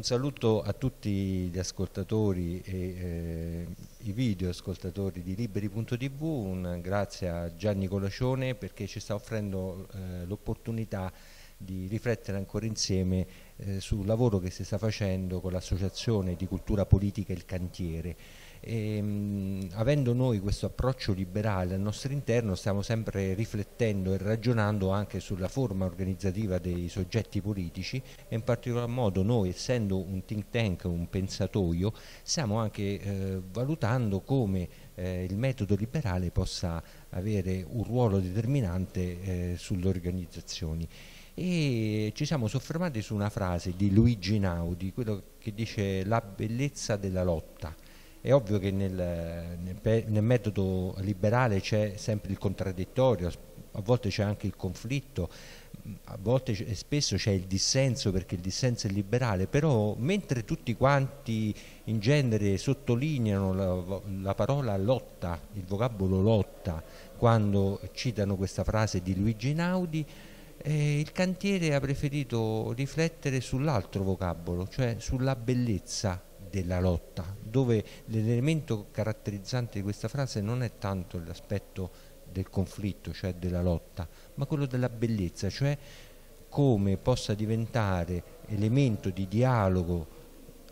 un saluto a tutti gli ascoltatori e eh, i video ascoltatori di Liberi.tv, un grazie a Gianni Colacione perché ci sta offrendo eh, l'opportunità di riflettere ancora insieme eh, sul lavoro che si sta facendo con l'associazione di cultura politica Il Cantiere. E, ehm, avendo noi questo approccio liberale al nostro interno stiamo sempre riflettendo e ragionando anche sulla forma organizzativa dei soggetti politici e in particolar modo noi essendo un think tank, un pensatoio, stiamo anche eh, valutando come eh, il metodo liberale possa avere un ruolo determinante eh, sulle organizzazioni e ci siamo soffermati su una frase di Luigi Naudi, quello che dice la bellezza della lotta è ovvio che nel, nel, nel metodo liberale c'è sempre il contraddittorio, a volte c'è anche il conflitto, a volte e spesso c'è il dissenso perché il dissenso è liberale, però mentre tutti quanti in genere sottolineano la, la, parola lotta, il vocabolo lotta, quando citano questa frase di Luigi Naudi, eh, il cantiere ha preferito riflettere sull'altro vocabolo, cioè sulla bellezza della lotta, dove l'elemento caratterizzante di questa frase non è tanto l'aspetto del conflitto, cioè della lotta, ma quello della bellezza, cioè come possa diventare elemento di dialogo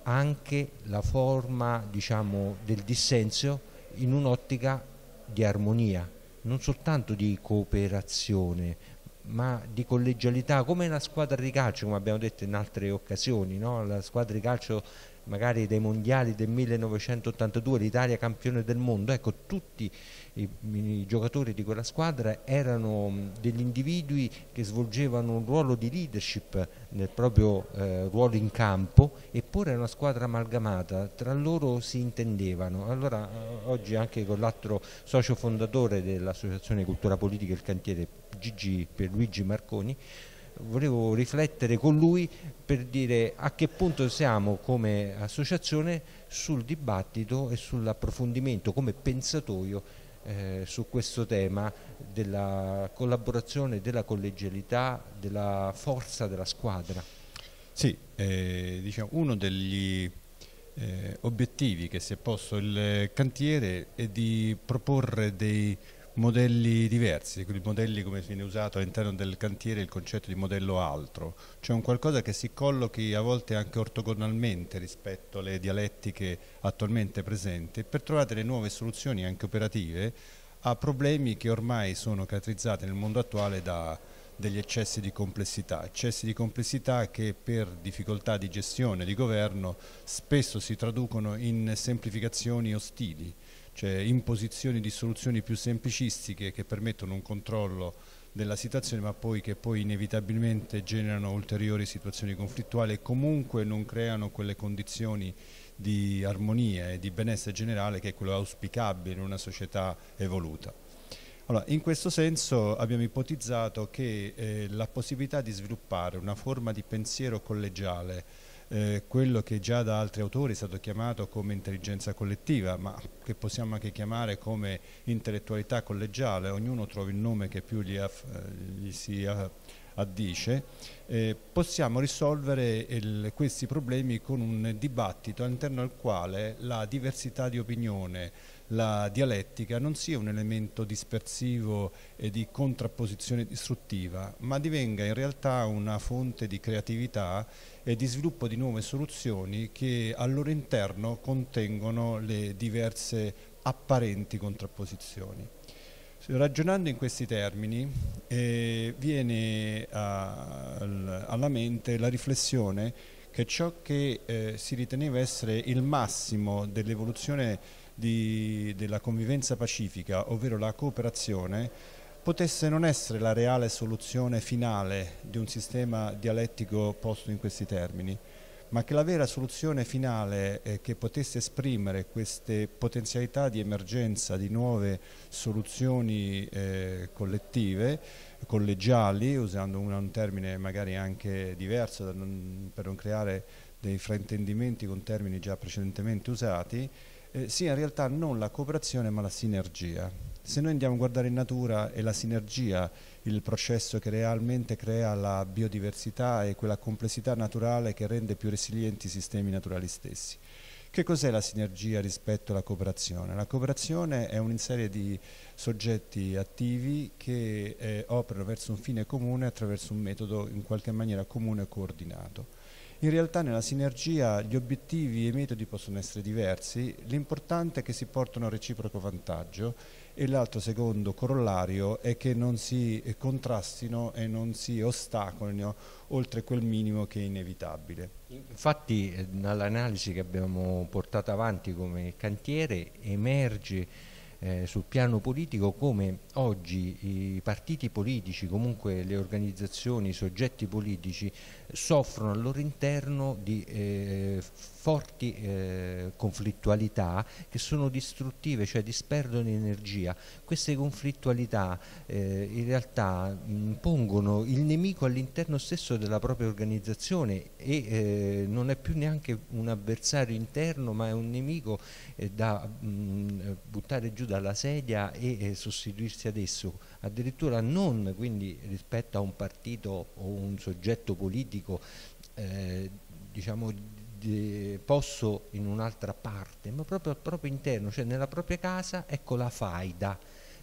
anche la forma diciamo, del dissenso in un'ottica di armonia, non soltanto di cooperazione, ma di collegialità, come la squadra di calcio, come abbiamo detto in altre occasioni, no? la squadra di calcio magari dei mondiali del 1982, l'Italia campione del mondo, ecco tutti i, i, giocatori di quella squadra erano degli individui che svolgevano un ruolo di leadership nel proprio eh, ruolo in campo eppure era una squadra amalgamata, tra loro si intendevano. Allora eh, oggi anche con l'altro socio fondatore dell'Associazione Cultura Politica e il Cantiere Gigi Pierluigi Marconi volevo riflettere con lui per dire a che punto siamo come associazione sul dibattito e sull'approfondimento come pensatoio eh, su questo tema della collaborazione, della collegialità, della forza della squadra. Sì, eh, diciamo, uno degli eh, obiettivi che si è posto il cantiere è di proporre dei modelli diversi, quindi modelli come viene usato all'interno del cantiere il concetto di modello altro, cioè un qualcosa che si collochi a volte anche ortogonalmente rispetto alle dialettiche attualmente presenti per trovare delle nuove soluzioni anche operative a problemi che ormai sono caratterizzati nel mondo attuale da degli eccessi di complessità, eccessi di complessità che per difficoltà di gestione, di governo, spesso si traducono in semplificazioni ostili cioè imposizioni di soluzioni più semplicistiche che permettono un controllo della situazione ma poi che poi inevitabilmente generano ulteriori situazioni conflittuali e comunque non creano quelle condizioni di armonia e di benessere generale che è quello auspicabile in una società evoluta. Allora, in questo senso abbiamo ipotizzato che eh, la possibilità di sviluppare una forma di pensiero collegiale eh, quello che già da altri autori è stato chiamato come intelligenza collettiva, ma che possiamo anche chiamare come intellettualità collegiale, ognuno trova il nome che più gli, aff, eh, gli si addice, eh, possiamo risolvere il, questi problemi con un dibattito all'interno del quale la diversità di opinione, la dialettica non sia un elemento dispersivo e di contrapposizione distruttiva, ma divenga in realtà una fonte di creatività e di sviluppo di nuove soluzioni che al loro interno contengono le diverse apparenti contrapposizioni. Ragionando in questi termini eh, viene a, alla mente la riflessione che ciò che eh, si riteneva essere il massimo dell'evoluzione di, della convivenza pacifica, ovvero la cooperazione, potesse non essere la reale soluzione finale di un sistema dialettico posto in questi termini, ma che la vera soluzione finale eh, che potesse esprimere queste potenzialità di emergenza, di nuove soluzioni eh, collettive, collegiali, usando un, un termine magari anche diverso non, per non creare dei fraintendimenti con termini già precedentemente usati, eh, sia in realtà non la cooperazione ma la sinergia. Se noi andiamo a guardare in natura è la sinergia il processo che realmente crea la biodiversità e quella complessità naturale che rende più resilienti i sistemi naturali stessi. Che cos'è la sinergia rispetto alla cooperazione? La cooperazione è una serie di soggetti attivi che eh, operano verso un fine comune attraverso un metodo in qualche maniera comune e coordinato. In realtà nella sinergia gli obiettivi e i metodi possono essere diversi, l'importante è che si portano a reciproco vantaggio e l'altro secondo corollario è che non si contrastino e non si ostacolino oltre quel minimo che è inevitabile. Infatti dall'analisi eh, che abbiamo portato avanti come cantiere emerge eh, sul piano politico come oggi i partiti politici, comunque le organizzazioni, i soggetti politici soffrono al loro interno di eh, forti eh, conflittualità che sono distruttive, cioè disperdono energia. Queste conflittualità eh, in realtà impongono il nemico all'interno stesso della propria organizzazione e eh, non è più neanche un avversario interno ma è un nemico eh, da mh, mm, buttare giù dalla sedia e sostituirsi ad esso, addirittura non quindi rispetto a un partito o un soggetto politico eh, diciamo posso in un'altra parte, ma proprio al proprio interno, cioè nella propria casa, ecco la faida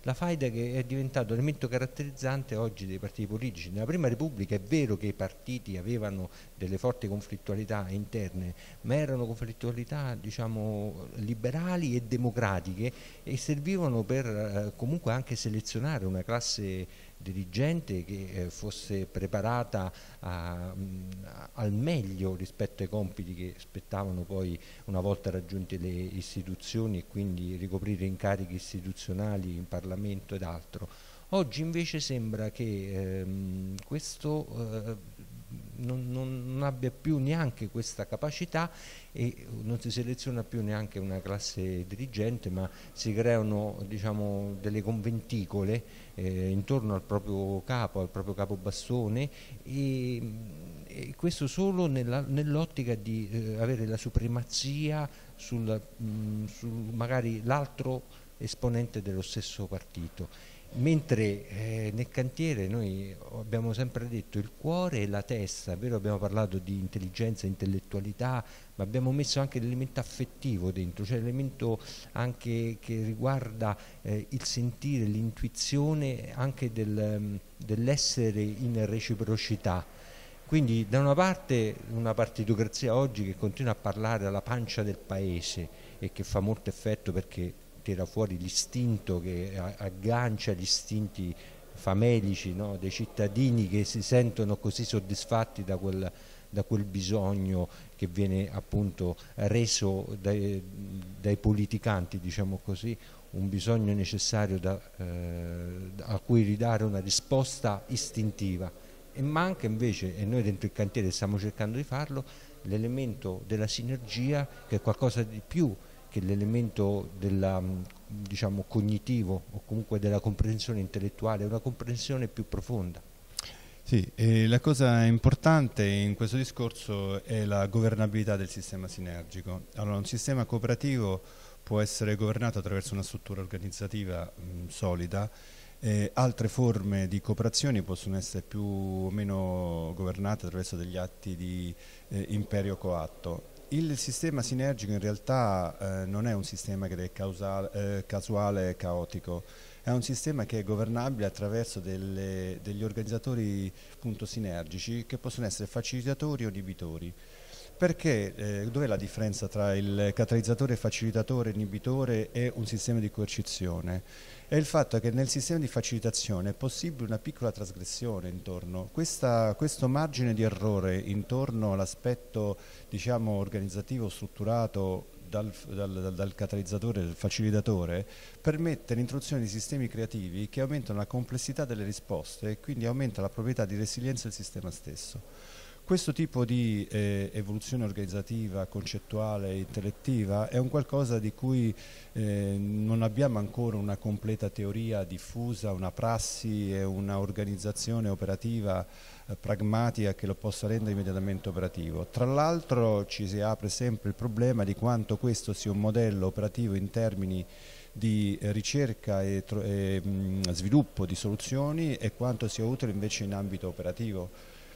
la faida che è diventato elemento caratterizzante oggi dei partiti politici. Nella Prima Repubblica è vero che i partiti avevano delle forti conflittualità interne, ma erano conflittualità diciamo, liberali e democratiche e servivano per eh, comunque anche selezionare una classe dirigente che eh, fosse preparata a, mh, mm, al meglio rispetto ai compiti che spettavano poi una volta raggiunte le istituzioni e quindi ricoprire incarichi istituzionali in Parlamento ed altro. Oggi invece sembra che ehm, questo eh, non, non, non abbia più neanche questa capacità e non si seleziona più neanche una classe dirigente, ma si creano diciamo, delle conventicole eh, intorno al proprio capo, al proprio capo bastone e, e questo solo nell'ottica di eh, avere la supremazia sul, mh, mm, sul magari l'altro esponente dello stesso partito. Mentre eh, nel cantiere noi abbiamo sempre detto il cuore e la testa, vero abbiamo parlato di intelligenza, intellettualità, ma abbiamo messo anche l'elemento affettivo dentro, cioè l'elemento anche che riguarda eh, il sentire, l'intuizione anche del, mm, dell'essere in reciprocità. Quindi da una parte una partitocrazia oggi che continua a parlare alla pancia del paese e che fa molto effetto perché tira fuori l'istinto che aggancia gli istinti famelici no? dei cittadini che si sentono così soddisfatti da quel, da quel bisogno che viene appunto reso dai, dai politicanti, diciamo così, un bisogno necessario da, eh, a cui ridare una risposta istintiva e manca invece, e noi dentro il cantiere stiamo cercando di farlo, l'elemento della sinergia che è qualcosa di più che l'elemento mm, diciamo, cognitivo o comunque della comprensione intellettuale è una comprensione più profonda. Sì, eh, la cosa importante in questo discorso è la governabilità del sistema sinergico. Allora, un sistema cooperativo può essere governato attraverso una struttura organizzativa mh, mm, solida, eh, altre forme di cooperazione possono essere più o meno governate attraverso degli atti di eh, imperio coatto. Il sistema sinergico in realtà eh, non è un sistema che è causale, eh, casuale e caotico, è un sistema che è governabile attraverso delle, degli organizzatori appunto, sinergici che possono essere facilitatori o inibitori. Perché, eh, dov'è la differenza tra il catalizzatore, facilitatore, inibitore e un sistema di coercizione? È il fatto che nel sistema di facilitazione è possibile una piccola trasgressione intorno. Questa, questo margine di errore intorno all'aspetto diciamo, organizzativo, strutturato dal, dal, dal, catalizzatore, dal facilitatore, permette l'introduzione di sistemi creativi che aumentano la complessità delle risposte e quindi aumenta la proprietà di resilienza del sistema stesso. Questo tipo di eh, evoluzione organizzativa, concettuale e intellettiva è un qualcosa di cui eh, non abbiamo ancora una completa teoria diffusa, una prassi e un'organizzazione operativa eh, pragmatica che lo possa rendere immediatamente operativo. Tra l'altro ci si apre sempre il problema di quanto questo sia un modello operativo in termini di eh, ricerca e, e mh, mm, sviluppo di soluzioni e quanto sia utile invece in ambito operativo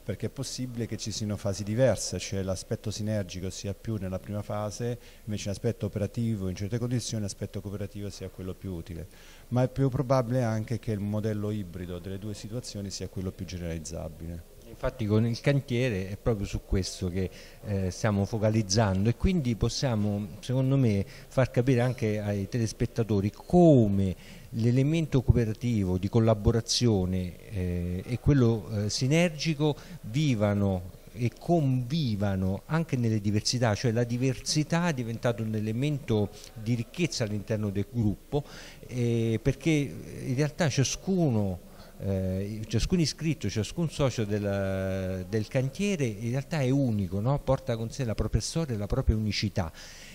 perché è possibile che ci siano fasi diverse, cioè l'aspetto sinergico sia più nella prima fase, invece l'aspetto operativo in certe condizioni, l'aspetto cooperativo sia quello più utile, ma è più probabile anche che il modello ibrido delle due situazioni sia quello più generalizzabile infatti con il cantiere è proprio su questo che eh, stiamo focalizzando e quindi possiamo secondo me far capire anche ai telespettatori come l'elemento cooperativo di collaborazione eh, e quello eh, sinergico vivano e convivano anche nelle diversità, cioè la diversità è diventata un elemento di ricchezza all'interno del gruppo eh, perché eh, in realtà ciascuno eh, ciascun iscritto, ciascun socio del, del, cantiere in realtà è unico, no? porta con sé la propria storia e la propria unicità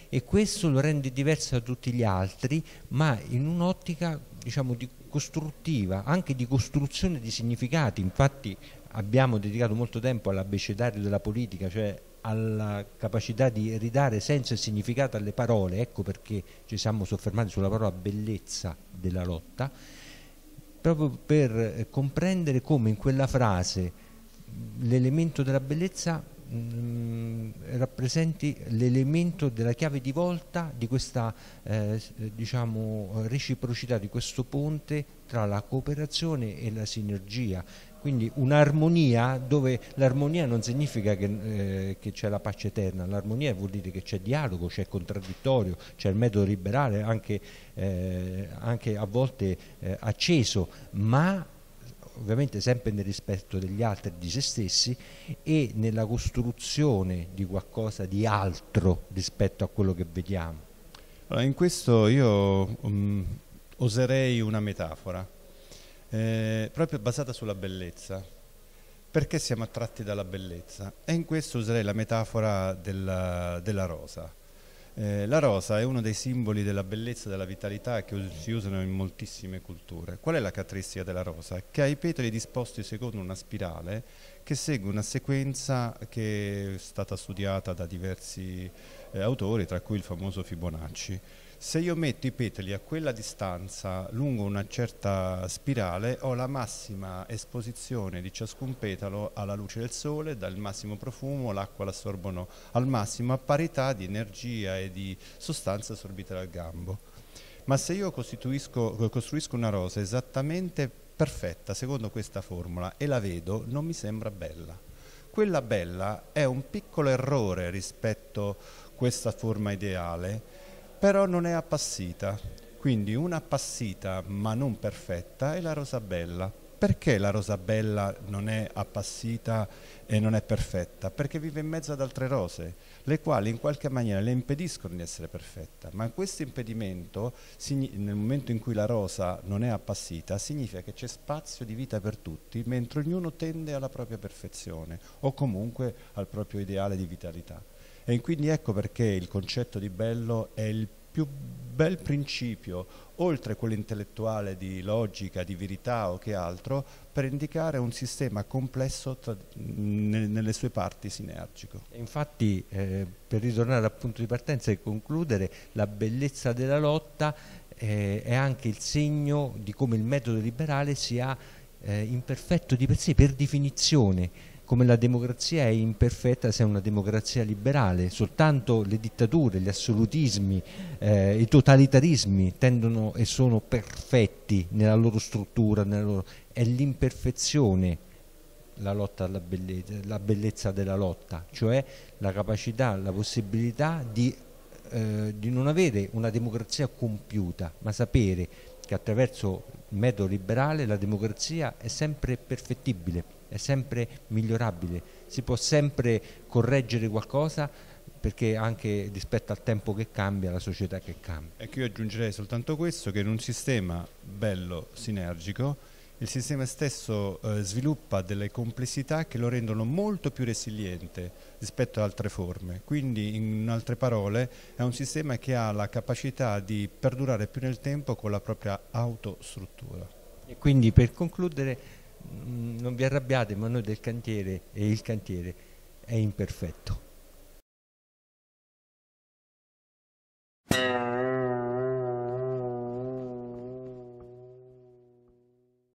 e questo lo rende diverso da tutti gli altri ma in un'ottica diciamo di costruttiva, anche di costruzione di significati, infatti abbiamo dedicato molto tempo all'abecedario della politica, cioè alla capacità di ridare senso e significato alle parole, ecco perché ci siamo soffermati sulla parola bellezza della lotta proprio per eh, comprendere come in quella frase l'elemento della bellezza mh, rappresenti l'elemento della chiave di volta di questa eh, eh diciamo, reciprocità, di questo ponte tra la cooperazione e la sinergia quindi un'armonia dove l'armonia non significa che, eh, che c'è la pace eterna, l'armonia vuol dire che c'è dialogo, c'è contraddittorio, c'è il metodo liberale anche, eh, anche a volte eh, acceso, ma ovviamente sempre nel rispetto degli altri, e di se stessi e nella costruzione di qualcosa di altro rispetto a quello che vediamo. Allora, in questo io um, oserei una metafora eh, proprio basata sulla bellezza. Perché siamo attratti dalla bellezza? E in questo userei la metafora della, della rosa. Eh, la rosa è uno dei simboli della bellezza e della vitalità che us si usano in moltissime culture. Qual è la caratteristica della rosa? Che ha i petali disposti secondo una spirale che segue una sequenza che è stata studiata da diversi eh, autori, tra cui il famoso Fibonacci. Se io metto i petali a quella distanza lungo una certa spirale ho la massima esposizione di ciascun petalo alla luce del sole, dal massimo profumo, l'acqua l'assorbono al massimo a parità di energia e di sostanza assorbita dal gambo. Ma se io costruisco una rosa esattamente perfetta secondo questa formula e la vedo, non mi sembra bella. Quella bella è un piccolo errore rispetto a questa forma ideale però non è appassita. Quindi una appassita ma non perfetta è la rosabella. Perché la rosabella non è appassita e non è perfetta? Perché vive in mezzo ad altre rose, le quali in qualche maniera le impediscono di essere perfetta. Ma questo impedimento, nel momento in cui la rosa non è appassita, significa che c'è spazio di vita per tutti, mentre ognuno tende alla propria perfezione o comunque al proprio ideale di vitalità. E quindi ecco perché il concetto di bello è il più bel principio, oltre quello intellettuale di logica, di verità o che altro, per indicare un sistema complesso tra, ne, nelle sue parti sinergico. Infatti, eh, per ritornare al punto di partenza e concludere, la bellezza della lotta eh, è anche il segno di come il metodo liberale sia eh, imperfetto di per sé, per definizione come la democrazia è imperfetta se è una democrazia liberale, soltanto le dittature, gli assolutismi, eh, i totalitarismi tendono e sono perfetti nella loro struttura, nella loro... è l'imperfezione la lotta alla bellezza, la bellezza della lotta, cioè la capacità, la possibilità di, eh, di non avere una democrazia compiuta, ma sapere che attraverso il metodo liberale la democrazia è sempre perfettibile è sempre migliorabile, si può sempre correggere qualcosa perché anche rispetto al tempo che cambia, la società che cambia. Ecco, io aggiungerei soltanto questo, che in un sistema bello, sinergico, il sistema stesso eh, sviluppa delle complessità che lo rendono molto più resiliente rispetto ad altre forme. Quindi, in altre parole, è un sistema che ha la capacità di perdurare più nel tempo con la propria autostruttura. E quindi, per concludere, Mm, non vi arrabbiate, ma noi del cantiere e il cantiere è imperfetto.